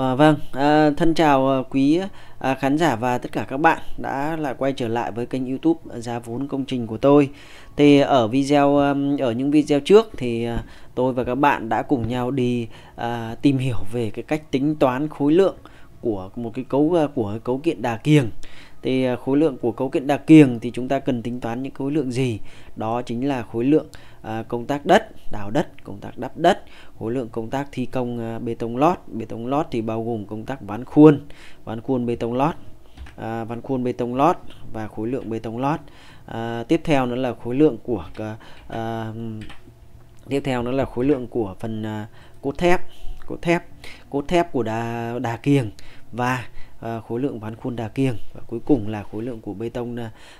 À, vâng, à, thân chào ờ, quý à, khán giả và tất cả các bạn đã lại quay trở lại với kênh YouTube giá vốn công trình của tôi. Thì ở video ở những video trước thì tôi và các bạn đã cùng nhau đi à, tìm hiểu về cái cách tính toán khối lượng của một cái cấu của cấu kiện đà kiềng. Thì khối lượng của cấu kiện đà kiềng thì chúng ta cần tính toán những khối lượng gì? Đó chính là khối lượng À, công tác đất đào đất công tác đắp đất khối lượng công tác thi công à, bê tông lót bê tông lót thì bao gồm công tác ván khuôn ván khuôn bê tông lót à, ván khuôn bê tông lót và khối lượng bê tông lót à, tiếp theo nữa là khối lượng của à, à tiếp theo nữa là khối lượng của phần à, cốt thép cốt thép cốt thép của đà đà kiềng và à, khối lượng ván khuôn đà kiềng và cuối cùng là khối lượng của bê tông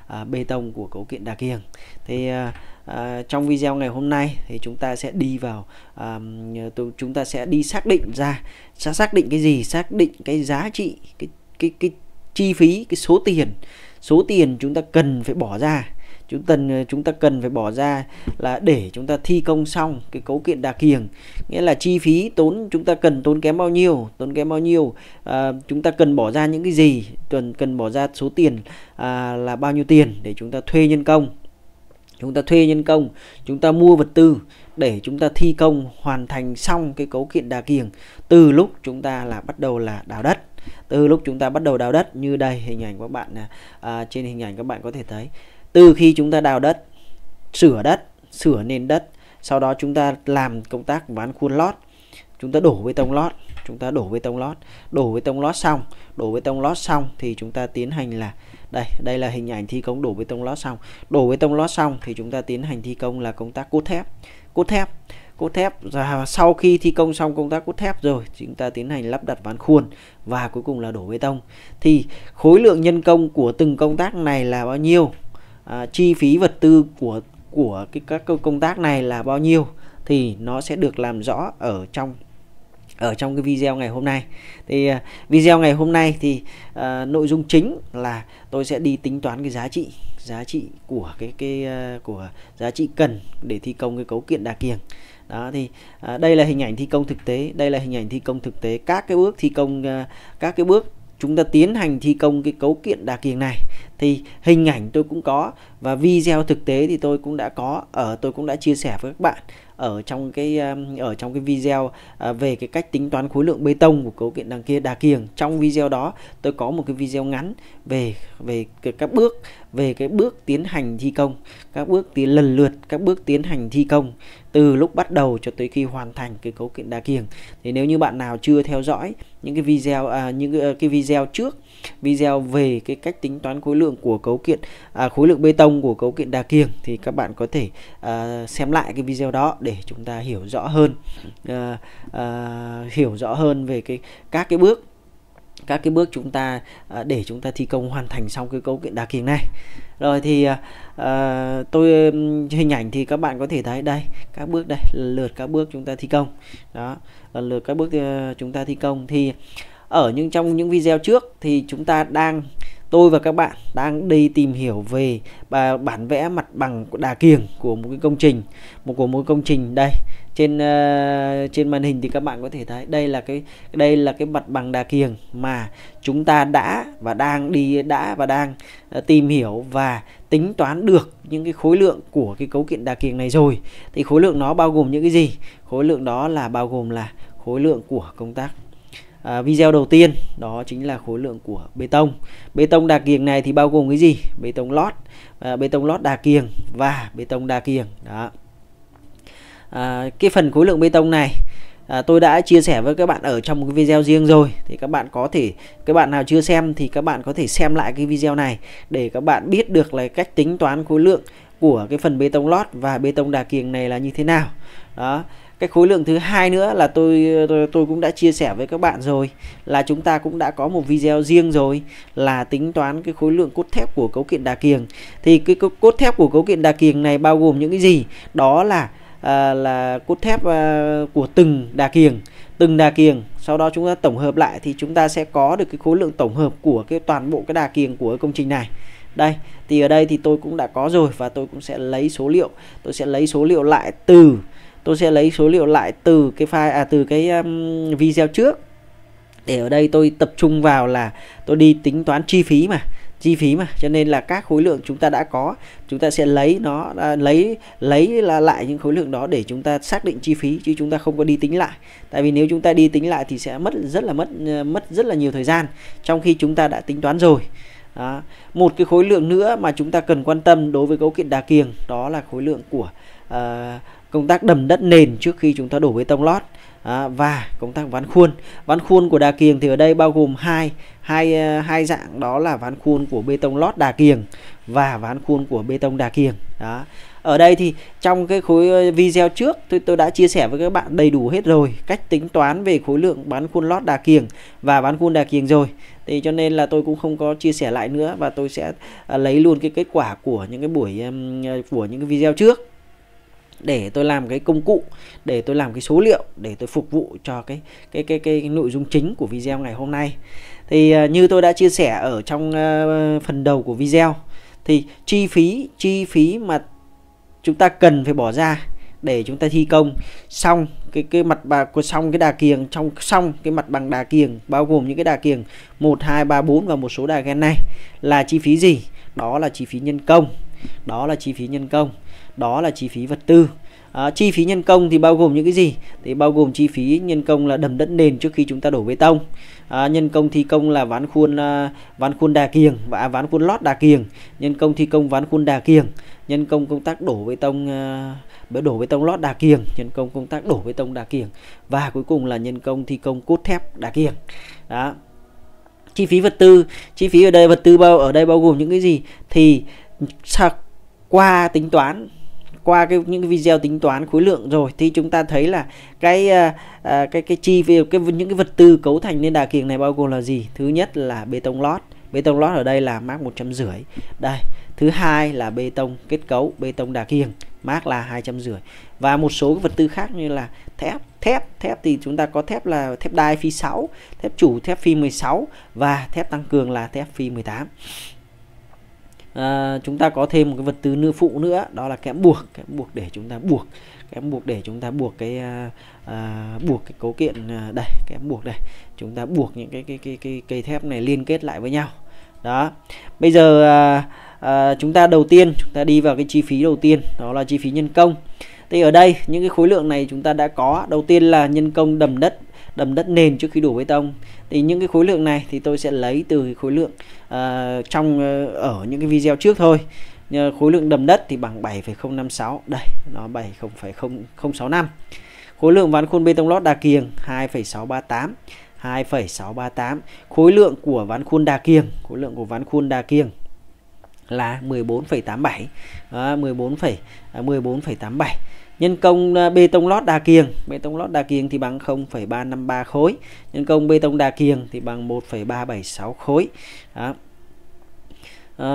à, bê tông của cấu kiện đà kiềng thì à, à, trong video ngày hôm nay thì chúng ta sẽ đi vào à, chúng ta sẽ đi xác định ra sẽ xác định cái gì xác định cái giá trị cái cái cái chi phí cái số tiền số tiền chúng ta cần phải bỏ ra chúng cần chúng ta cần phải bỏ ra là để chúng ta thi công xong cái cấu kiện đà kiềng nghĩa là chi phí tốn chúng ta cần tốn kém bao nhiêu tốn kém bao nhiêu à, chúng ta cần bỏ ra những cái gì cần cần bỏ ra số tiền à, là bao nhiêu tiền để chúng ta thuê nhân công chúng ta thuê nhân công chúng ta mua vật tư để chúng ta thi công hoàn thành xong cái cấu kiện đà kiềng từ lúc chúng ta là bắt đầu là đào đất từ lúc chúng ta bắt đầu đào đất như đây hình ảnh các bạn à, trên hình ảnh các bạn có thể thấy từ khi chúng ta đào đất sửa đất sửa nền đất sau đó chúng ta làm công tác bán khuôn lót chúng ta đổ bê tông lót chúng ta đổ bê tông lót đổ bê tông lót xong đổ bê tông lót xong thì chúng ta tiến hành là đây đây là hình ảnh thi công đổ bê tông lót xong đổ bê tông lót xong thì chúng ta tiến hành thi công là công tác cốt thép cốt thép cốt thép và sau khi thi công xong công tác cốt thép rồi chúng ta tiến hành lắp đặt ván khuôn và cuối cùng là đổ bê tông thì khối lượng nhân công của từng công tác này là bao nhiêu à, chi phí vật tư của của cái các công tác này là bao nhiêu thì nó sẽ được làm rõ ở trong ở trong cái video ngày hôm nay thì à, video ngày hôm nay thì uh, nội dung chính là tôi sẽ đi tính toán cái giá trị giá trị của cái cái uh, của giá trị cần để thi công cái cấu kiện đà kiềng đó thì uh, đây là hình ảnh thi công thực tế đây là hình ảnh thi công thực tế các cái bước thi công uh, các cái bước chúng ta tiến hành thi công cái cấu kiện đà kiềng này thì hình ảnh tôi cũng có và video thực tế thì tôi cũng đã có ở tôi cũng đã chia sẻ với các bạn ở trong cái um, ở trong cái video à, về cái cách tính toán khối lượng bê tông của cấu kiện đằng kia đà kiềng trong video đó tôi có một cái video ngắn về về các bước về cái bước tiến hành thi công các bước tiến lần lượt các bước tiến hành thi công từ lúc bắt đầu cho tới khi hoàn thành cái cấu kiện đà kiềng thì nếu như bạn nào chưa theo dõi những cái video à, những cái, ờ, cái video trước video về cái cách tính toán khối lượng của cấu kiện à, khối lượng bê tông của cấu kiện đà kiềng thì các bạn có thể à, xem lại cái video đó để chúng ta hiểu rõ hơn à, à, hiểu rõ hơn về cái các cái bước các cái bước chúng ta à, để chúng ta thi công hoàn thành xong cái cấu kiện đà kiềng này rồi thì à, à tôi hình ảnh thì các bạn có thể thấy đây các bước đây lượt các bước chúng ta thi công đó lượt các bước ờ, chúng ta thi công thì ở những trong những video trước thì chúng ta đang tôi và các bạn đang đi tìm hiểu về bản vẽ mặt bằng đà kiềng của một cái công trình một của một công trình đây trên uh, trên màn hình thì các bạn có thể thấy đây là cái đây là cái mặt bằng đà kiềng mà chúng ta đã và đang đi đã và đang uh, tìm hiểu và tính toán được những cái khối lượng của cái cấu kiện đà kiềng này rồi thì khối lượng nó bao gồm những cái gì khối lượng đó là bao gồm là khối lượng của công tác à, video đầu tiên đó chính là khối lượng của bê tông bê tông đà kiềng này thì bao gồm cái gì bê tông lót à, bê tông lót đà kiềng và bê tông đà kiềng đó à, cái phần khối lượng bê tông này à, tôi đã chia sẻ với các bạn ở trong một cái video riêng rồi thì các bạn có thể các bạn nào chưa xem thì các bạn có thể xem lại cái video này để các bạn biết được là cách tính toán khối lượng của cái phần bê tông lót và bê tông đà kiềng này là như thế nào đó cái khối lượng thứ hai nữa là tôi, tôi tôi cũng đã chia sẻ với các bạn rồi là chúng ta cũng đã có một video riêng rồi là tính toán cái khối lượng cốt thép của cấu kiện đà kiềng thì cái cốt thép của cấu kiện đà kiềng này bao gồm những cái gì đó là à, là cốt thép à, của từng đà kiềng từng đà kiềng sau đó chúng ta tổng hợp lại thì chúng ta sẽ có được cái khối lượng tổng hợp của cái toàn bộ cái đà kiềng của công trình này đây thì ở đây thì tôi cũng đã có rồi và tôi cũng sẽ lấy số liệu tôi sẽ lấy số liệu lại từ tôi sẽ lấy số liệu lại từ cái file à từ cái um, video trước để ở đây tôi tập trung vào là tôi đi tính toán chi phí mà chi phí mà cho nên là các khối lượng chúng ta đã có chúng ta sẽ lấy nó à, lấy lấy là lại những khối lượng đó để chúng ta xác định chi phí chứ chúng ta không có đi tính lại tại vì nếu chúng ta đi tính lại thì sẽ mất rất là mất ờ, mất rất là nhiều thời gian trong khi chúng ta đã tính toán rồi đó. một cái khối lượng nữa mà chúng ta cần quan tâm đối với cấu kiện đà kiềng đó là khối lượng của uh, công tác đầm đất nền trước khi chúng ta đổ bê tông lót À, và công tác ván khuôn ván khuôn của đà kiềng thì ở đây bao gồm hai hai ờ, hai dạng đó là ván khuôn của bê tông lót đà kiềng và ván khuôn của bê tông đà kiềng đó ở đây thì trong cái khối ờ, video trước tôi tôi đã chia sẻ với các bạn đầy đủ hết rồi cách tính toán về khối lượng bán khuôn lót đà kiềng và bán khuôn đà kiềng rồi thì cho nên là tôi cũng không có chia sẻ lại nữa và tôi sẽ à, lấy luôn cái kết quả của những cái buổi ờ, của những cái video trước để tôi làm cái công cụ để tôi làm cái số liệu để tôi phục vụ cho cái cái cái cái, cái nội dung chính của video ngày hôm nay thì ờ, như tôi đã chia sẻ ở trong phần đầu của video thì chi phí chi phí mà chúng ta cần phải bỏ ra để chúng ta thi công xong cái cái mặt bằng của xong cái đà kiềng trong xong cái mặt bằng đà kiềng bao gồm những cái đà kiềng 1 2 3 4 và một số đà ghen này là chi phí gì? Đó là chi phí nhân công. Đó là chi phí nhân công. Đó là chi phí vật tư à, chi phí nhân công thì bao gồm những cái gì thì bao gồm chi phí nhân công là đầm đất nền trước khi chúng ta đổ bê tông à, nhân công thi công là ván khuôn à, ván khuôn đà kiềng và à, ván khuôn lót đà kiềng nhân công thi công ván khuôn đà kiềng nhân công công tác đổ bê tông à, đổ bê tông lót đà kiềng nhân công công tác đổ bê tông đà kiềng và cuối cùng là nhân công thi công cốt thép đà kiềng đó chi phí vật tư chi phí ở đây vật tư bao ở đây bao gồm những cái gì thì qua tính toán qua cái những cái video tính toán khối lượng rồi thì chúng ta thấy là cái à, cái cái chi về cái những cái vật tư cấu thành nên đà kiềng này bao gồm là gì thứ nhất là bê tông lót bê tông lót ở đây là mác một trăm rưỡi đây thứ hai là bê tông kết cấu bê tông đà kiềng mác là hai trăm rưỡi và một số vật tư khác như là thép thép thép thì chúng ta có thép là thép đai phi 6 thép chủ thép phi 16 và thép tăng cường là thép phi 18 Ờ, chúng ta có thêm một cái vật tư nữ phụ nữa đó là kẽm buộc kẽm buộc để chúng ta buộc kẽm buộc để chúng ta buộc cái à, buộc cái cấu kiện đây kẽm buộc đây chúng ta buộc những cái cái cái cái cây thép này liên kết lại với nhau đó bây giờ à, à, chúng ta đầu tiên chúng ta đi vào cái chi phí đầu tiên đó là chi phí nhân công thì ở đây những cái khối lượng này chúng ta đã có đầu tiên là nhân công đầm đất đầm đất nền trước khi đổ bê tông thì những cái khối lượng này thì tôi sẽ lấy từ cái khối lượng uh, trong uh, ở những cái video trước thôi uh, khối lượng đầm đất thì bằng 7,056 đây nó 7,0065 khối lượng ván khuôn bê tông lót đà kiềng 2,638 2,638 khối lượng của ván khuôn đà kiềng khối lượng của ván khuôn đà kiềng là 14,87 à, 14,14,87 nhân công à, bê tông lót đà kiềng bê tông lót đà kiềng thì bằng 0,353 khối nhân công bê tông đà kiềng thì bằng 1,376 khối đó. À,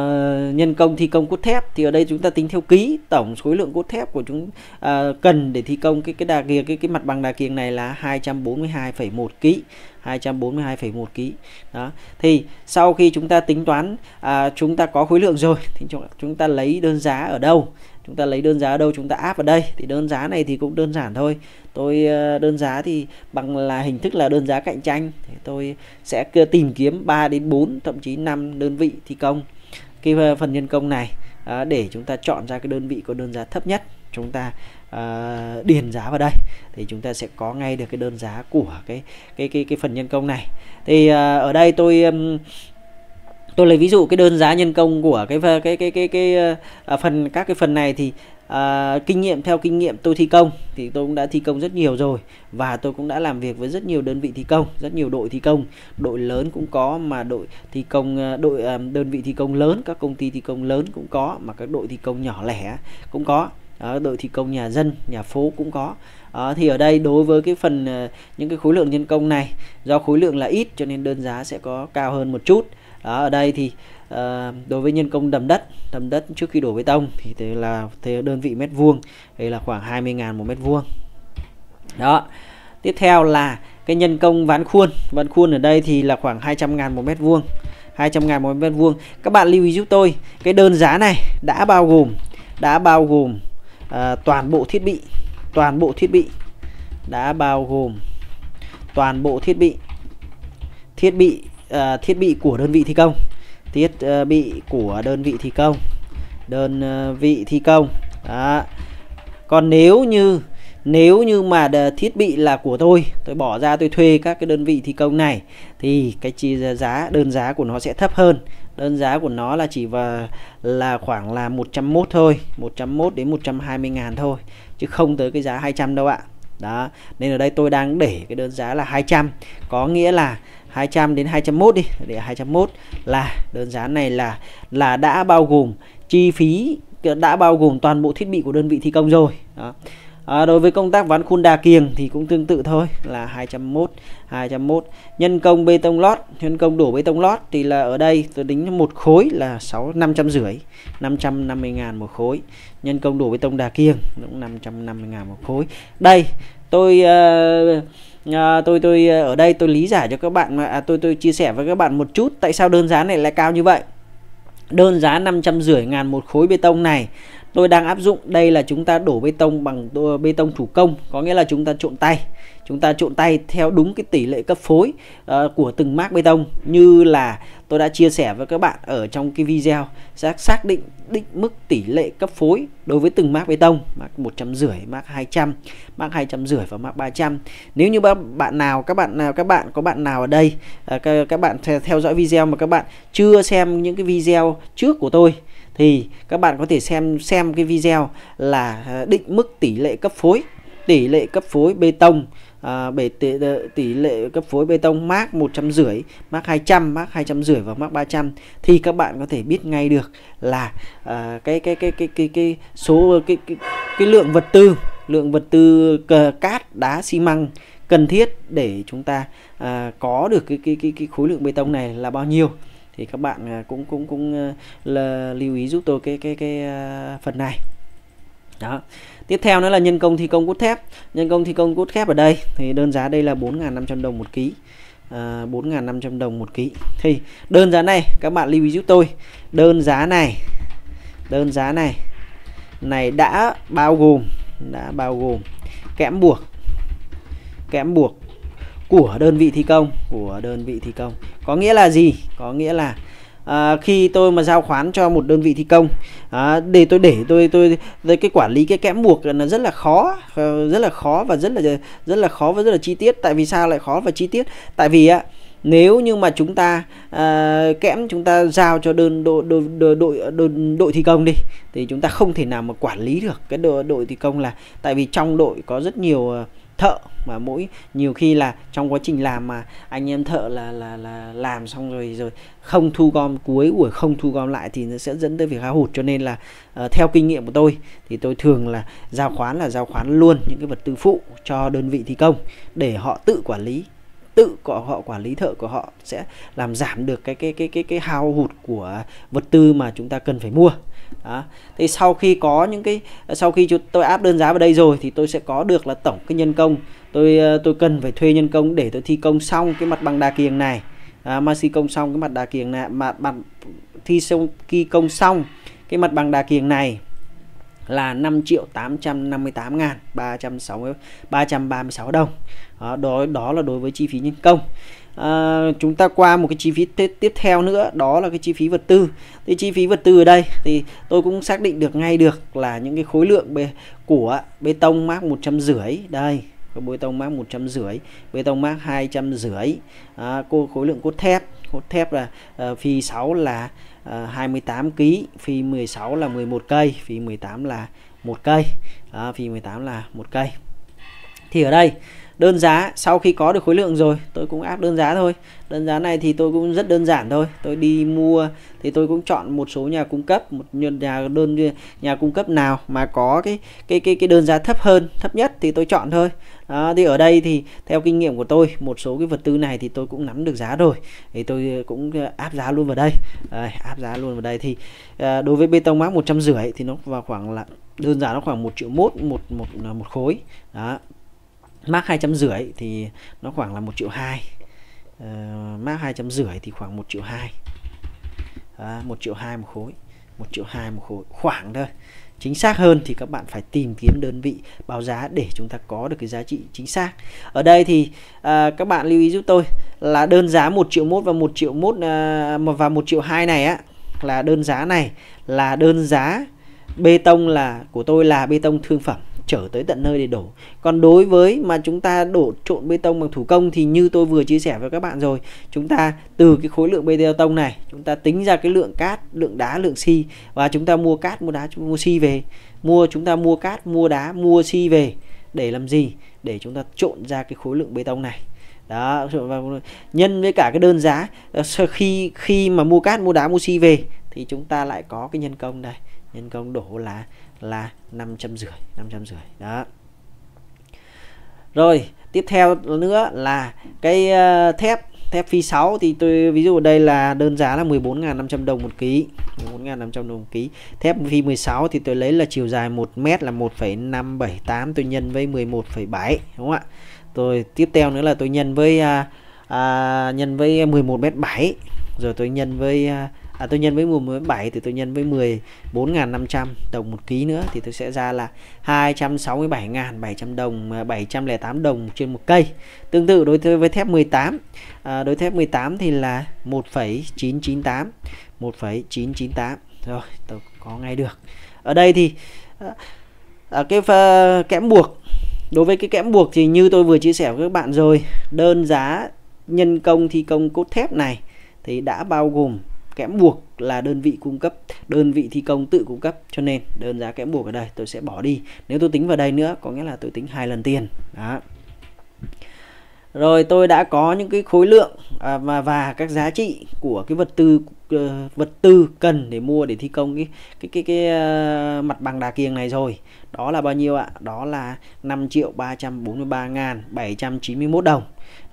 nhân công thi công cốt thép thì ở đây chúng ta tính theo ký tổng khối lượng cốt thép của chúng à, cần để thi công cái cái đà kiềng cái cái mặt bằng đà kiềng này là 242,1 kg 242,1 kg đó thì sau khi chúng ta tính toán à, chúng ta có khối lượng rồi thì chúng ta lấy đơn giá ở đâu chúng ta lấy đơn giá ở đâu chúng ta áp vào đây thì đơn giá này thì cũng đơn giản thôi tôi ờ, đơn giá thì bằng là hình thức là đơn giá cạnh tranh thì tôi sẽ tìm kiếm 3 đến 4 thậm chí 5 đơn vị thi công cái ờ, phần nhân công này ờ, để chúng ta chọn ra cái đơn vị có đơn giá thấp nhất chúng ta uh, điền giá vào đây thì chúng ta sẽ có ngay được cái đơn giá của cái cái cái cái phần nhân công này thì uh, ở đây tôi um, tôi lấy ví dụ cái đơn giá nhân công của cái cái cái cái cái, cái à, phần các cái phần này thì à, kinh nghiệm theo kinh nghiệm tôi thi công thì tôi cũng đã thi công rất nhiều rồi và tôi cũng đã làm việc với rất nhiều đơn vị thi công rất nhiều đội thi công đội lớn cũng có mà đội thi công à, đội à, đơn vị thi công lớn các công ty thi công lớn cũng có mà các đội thi công nhỏ lẻ cũng có đội thi công nhà dân nhà phố cũng có đó, thì ở đây đối với cái phần ờ, những cái khối lượng nhân công này do khối lượng là ít cho nên đơn giá sẽ có cao hơn một chút đó, ở đây thì uh, đối với nhân công đầm đất đầm đất trước khi đổ bê tông thì thế là thế đơn vị mét vuông đây là khoảng 20.000 một mét vuông đó tiếp theo là cái nhân công ván khuôn ván khuôn ở đây thì là khoảng 200.000 một mét vuông 200 ngàn một mét vuông các bạn lưu ý giúp tôi cái đơn giá này đã bao gồm đã bao gồm Ờ, toàn bộ thiết bị toàn bộ thiết bị đã bao gồm toàn bộ thiết bị thiết bị à, thiết bị của đơn vị thi công thiết ờ, bị của đơn vị thi công đơn vị thi công đó. còn nếu như nếu như mà thiết bị là của tôi tôi bỏ ra tôi thuê các cái đơn vị thi công này thì cái chi giá đơn giá của nó sẽ thấp hơn đơn giá của nó là chỉ và là khoảng là 101 thôi 101 đến 120 ngàn thôi chứ không tới cái giá 200 đâu ạ đó nên ở đây tôi đang để cái đơn giá là 200 có nghĩa là 200 đến 201 đi để 201 là đơn giá này là là đã bao gồm chi phí đã bao gồm toàn bộ thiết bị của đơn vị thi công rồi đó À, đối với công tác ván khuôn đà kiềng thì cũng tương tự thôi là 201 201 nhân công bê tông lót nhân công đổ bê tông lót thì là ở đây tôi tính một khối là 6 500 rưỡi 550 ngàn một khối nhân công đổ bê tông đà kiềng cũng 550 ngàn một khối đây tôi uh, à, tôi tôi ờ, ở đây tôi lý giải cho các bạn mà à, tôi tôi chia sẻ với các bạn một chút tại sao đơn giá này lại cao như vậy đơn giá năm trăm rưỡi ngàn một khối bê tông này tôi đang áp dụng đây là chúng ta đổ bê tông bằng bê tông thủ công có nghĩa là chúng ta trộn tay chúng ta trộn tay theo đúng cái tỷ lệ cấp phối uh, của từng mác bê tông như là tôi đã chia sẻ với các bạn ở trong cái video xác xác định định mức tỷ lệ cấp phối đối với từng mác bê tông mác một trăm rưỡi mác hai trăm mác hai trăm rưỡi và mác 300 nếu như bạn nào các bạn nào các bạn có bạn nào ở đây uh, các, các bạn theo dõi video mà các bạn chưa xem những cái video trước của tôi thì các bạn có thể xem xem cái video là à, định mức tỷ lệ cấp phối tỷ lệ cấp phối bê tông à, bể tỷ, tỷ lệ cấp phối bê tông mác 150 mác 200 mác rưỡi và mác 300 thì các bạn có thể biết ngay được là à, cái, cái cái cái cái cái số cái cái, cái lượng vật tư lượng vật tư cờ, cát đá xi măng cần thiết để chúng ta à, có được cái, cái cái cái khối lượng bê tông này là bao nhiêu thì các bạn à, cũng cũng cũng ờ, là lưu ý giúp tôi cái cái cái à, phần này đó tiếp theo nữa là nhân công thi công cốt thép nhân công thi công cốt thép ở đây thì đơn giá đây là 4.500 đồng một ký à, 4.500 đồng một ký thì đơn giá này các bạn lưu ý giúp tôi đơn giá này đơn giá này này đã bao gồm đã bao gồm kẽm buộc kẽm buộc của đơn vị thi công của đơn vị thi công có nghĩa là gì có nghĩa là à, khi tôi mà giao khoán cho một đơn vị thi công à, để tôi để tôi tôi tôi cái quản lý cái kẽm buộc là rất là khó ờ, rất là khó và rất là rất là khó và rất là chi tiết tại vì sao lại khó và chi tiết tại vì á nếu như mà chúng ta à, kẽm chúng ta giao cho đơn đội đội đội đội, đội thi công đi thì chúng ta không thể nào mà quản lý được cái đội đội thi công là tại vì trong đội có rất nhiều uh, thợ mà mỗi nhiều khi là trong quá trình làm mà anh em thợ là là là làm xong rồi rồi không thu gom cuối của không thu gom lại thì nó sẽ dẫn tới việc hao hụt cho nên là uh, theo kinh nghiệm của tôi thì tôi thường là giao khoán là giao khoán luôn những cái vật tư phụ cho đơn vị thi công để họ tự quản lý tự của họ quản lý thợ của họ sẽ làm giảm được cái cái cái cái cái hao hụt của vật tư mà chúng ta cần phải mua đó. thì sau khi có những cái sau khi tôi áp đơn giá vào đây rồi thì tôi sẽ có được là tổng cái nhân công tôi ờ, tôi cần phải thuê nhân công để tôi thi công xong cái mặt bằng đà kiềng này à, mà thi công xong cái mặt đà kiềng này mà bằng thi xong thi công xong cái mặt bằng đà kiềng này là 5 triệu 858 ngàn 360 336 đồng đó, đó, đó là đối với chi phí nhân công à, chúng ta qua một cái chi phí tiếp theo nữa đó là cái chi phí vật tư thì chi phí vật tư ở đây thì tôi cũng xác định được ngay được là những cái khối lượng bê, của bê tông mác một trăm rưỡi đây bê tông mác một trăm rưỡi bê tông mác hai trăm rưỡi cô khối lượng cốt thép cốt thép là uh, phi 6 là uh, 28 kg phi 16 là 11 cây phi 18 là một cây à, phi 18 là một cây thì ở đây đơn giá sau khi có được khối lượng rồi tôi cũng áp đơn giá thôi đơn giá này thì tôi cũng rất đơn giản thôi tôi đi mua thì tôi cũng chọn một số nhà cung cấp một nhà đơn nhà cung cấp nào mà có cái cái cái cái đơn giá thấp hơn thấp nhất thì tôi chọn thôi đó, thì ở đây thì theo kinh nghiệm của tôi một số cái vật tư này thì tôi cũng nắm được giá rồi thì tôi cũng ờ, áp giá luôn vào đây à, áp giá luôn vào đây thì à, đối với bê tông mác một trăm rưỡi thì nó vào khoảng là đơn giá nó khoảng một triệu mốt một một một khối đó Mark 2 rưỡi thì nó khoảng là 1 triệu 2 uh, ờ, Mark 2 rưỡi thì khoảng 1 triệu 2 à, 1 triệu 2 một khối 1 triệu 2 một khối khoảng thôi chính xác hơn thì các bạn phải tìm kiếm đơn vị báo giá để chúng ta có được cái giá trị chính xác ở đây thì à, các bạn lưu ý giúp tôi là đơn giá 1 triệu mốt và 1 triệu mốt à, và 1 triệu 2 này á là đơn giá này là đơn giá bê tông là của tôi là bê tông thương phẩm chở tới tận nơi để đổ còn đối với mà chúng ta đổ trộn bê tông bằng thủ công thì như tôi vừa chia sẻ với các bạn rồi chúng ta từ cái khối lượng bê tông này chúng ta tính ra cái lượng cát lượng đá lượng xi si, và chúng ta mua cát mua đá mua xi si về mua chúng ta mua cát mua đá mua xi si về để làm gì để chúng ta trộn ra cái khối lượng bê tông này đó nhân với cả cái đơn giá ờ, khi khi mà mua cát mua đá mua xi về thì chúng ta lại có cái nhân công đây nhân công đổ là là 550 550 đó rồi tiếp theo nữa là cái ờ, thép thép phi 6 thì tôi ví dụ đây là đơn giá là 14.500 đồng một ký 14.500 đồng một ký thép phi 16 thì tôi lấy là chiều dài 1 mét là 1,578 tôi nhân với 11,7 đúng không ạ tôi tiếp theo nữa là tôi nhân với à, à nhân với 11 mét 7 rồi tôi nhân với à, à, tôi nhân với 17 thì tôi nhân với 14.500 đồng một ký nữa thì tôi sẽ ra là 267.700 đồng 708 à, đồng trên một cây tương tự đối với thép 18 à, đối thép 18 thì là 1,998 1,998 rồi tôi có ngay được ở đây thì à, à cái uh, kẽm buộc đối với cái kẽm buộc thì như tôi vừa chia sẻ với các bạn rồi đơn giá nhân công thi công cốt thép này thì đã bao gồm kẽm buộc là đơn vị cung cấp đơn vị thi công tự cung cấp cho nên đơn giá kẽm buộc ở đây tôi sẽ bỏ đi nếu tôi tính vào đây nữa có nghĩa là tôi tính hai lần tiền đó rồi tôi đã có những cái khối lượng à, và và các giá trị của cái vật tư uh, vật tư cần để mua để thi công cái cái cái, cái uh, mặt bằng đà kiềng này rồi đó là bao nhiêu ạ đó là 5 triệu 343 ngàn 791 đồng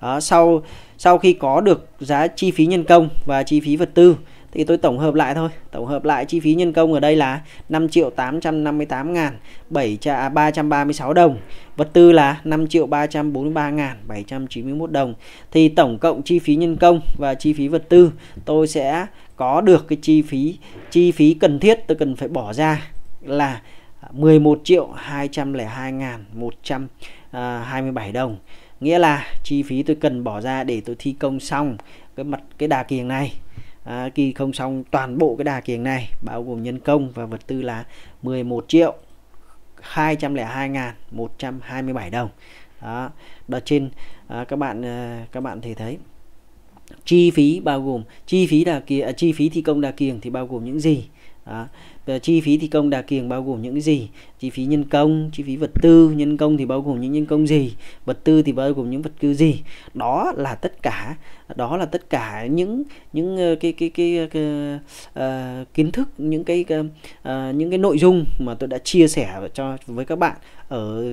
đó, sau sau khi có được giá chi phí nhân công và chi phí vật tư thì tôi tổng hợp lại thôi tổng hợp lại chi phí nhân công ở đây là 5 triệu 858 ngàn 336 à, đồng vật tư là 5 triệu 343 ngàn 791 đồng thì tổng cộng chi phí nhân công và chi phí vật tư tôi sẽ có được cái chi phí chi phí cần thiết tôi cần phải bỏ ra là 11 triệu 202 ngàn 127 à, đồng nghĩa là chi phí tôi cần bỏ ra để tôi thi công xong cái mặt cái đà kiềng này à, kỳ không xong toàn bộ cái đà kiềng này bao gồm nhân công và vật tư là 11 triệu 202.127 đồng đó, đó trên à, các bạn à, các bạn thể thấy chi phí bao gồm chi phí đà kia à, chi phí thi công đà kiềng thì bao gồm những gì À, chi phí thi công đà kiềng bao gồm những gì chi phí nhân công chi phí vật tư nhân công thì bao gồm những nhân công gì vật tư thì bao gồm những vật tư gì đó là tất cả đó là tất cả những những ờ, cái cái cái, ờ, cái uh, kiến thức những cái, cái uh, những cái nội dung mà tôi đã chia sẻ cho với các bạn ở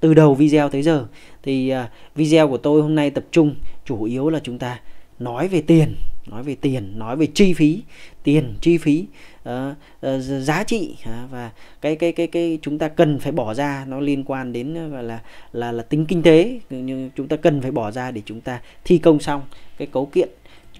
từ đầu video tới giờ thì uh, video của tôi hôm nay tập trung chủ yếu là chúng ta nói về tiền nói về tiền nói về chi phí tiền chi phí Ờ, giá trị và cái cái cái cái chúng ta cần phải bỏ ra nó liên quan đến gọi là là là tính kinh tế nhưng chúng ta cần phải bỏ ra để chúng ta thi công xong cái cấu kiện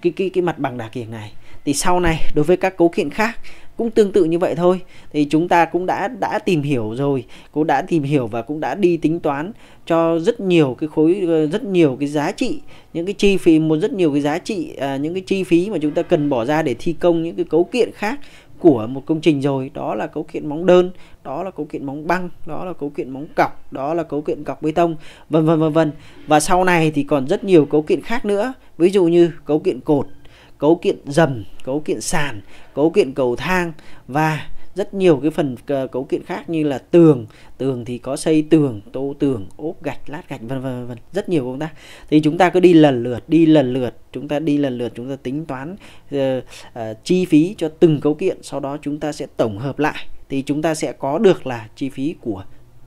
cái cái cái mặt bằng đà kiểng này thì sau này đối với các cấu kiện khác cũng tương tự như vậy thôi thì chúng ta cũng đã đã tìm hiểu rồi cũng đã tìm hiểu và cũng đã đi tính toán cho rất nhiều cái khối ờ, rất nhiều cái giá trị những cái chi phí một rất nhiều cái giá trị à, những cái chi phí mà chúng ta cần bỏ ra để thi công những cái cấu kiện khác của một công trình rồi đó là cấu kiện móng đơn đó là cấu kiện móng băng đó là cấu kiện móng cọc đó là cấu kiện cọc bê tông vân vân vân vân và sau này thì còn rất nhiều cấu kiện khác nữa ví dụ như cấu kiện cột cấu kiện dầm cấu kiện sàn cấu kiện cầu thang và rất nhiều cái phần ờ, cấu kiện khác như là tường tường thì có xây tường tô tường ốp gạch lát gạch vân vân vân rất nhiều công tác thì chúng ta cứ đi lần lượt đi lần lượt chúng ta đi lần lượt chúng ta tính toán uh, uh, chi phí cho từng cấu kiện sau đó chúng ta sẽ tổng hợp lại thì chúng ta sẽ có được là chi phí của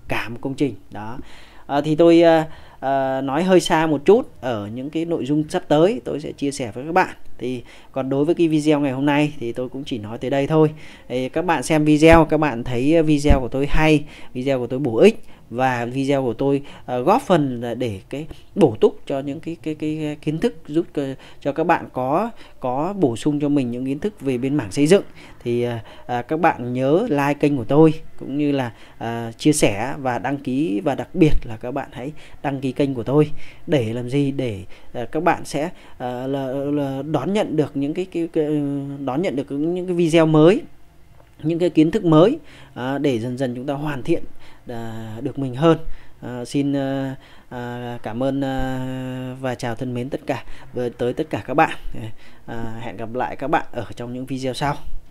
cả một công trình đó à, thì tôi à, à, nói hơi xa một chút ở những cái nội dung sắp tới tôi sẽ chia sẻ với các bạn thì còn đối với cái video ngày hôm nay thì tôi cũng chỉ nói tới đây thôi các bạn xem video các bạn thấy ờ, video của tôi hay video của tôi bổ ích và video của tôi ờ, góp phần để cái bổ túc cho những cái cái cái kiến thức giúp cho các bạn có có bổ sung cho mình những kiến thức về bên mảng xây dựng thì ờ, các bạn nhớ like kênh của tôi cũng như là chia sẻ và đăng ký và đặc biệt là các bạn hãy đăng ký kênh của tôi để làm gì để các bạn sẽ là, là đón đón nhận được những cái, cái, cái đón nhận được những cái video mới những cái kiến thức mới à, để dần dần chúng ta hoàn thiện à, được mình hơn à, xin à, à, cảm ơn à, và chào thân mến tất cả tới tất cả các bạn à, hẹn gặp lại các bạn ở trong những video sau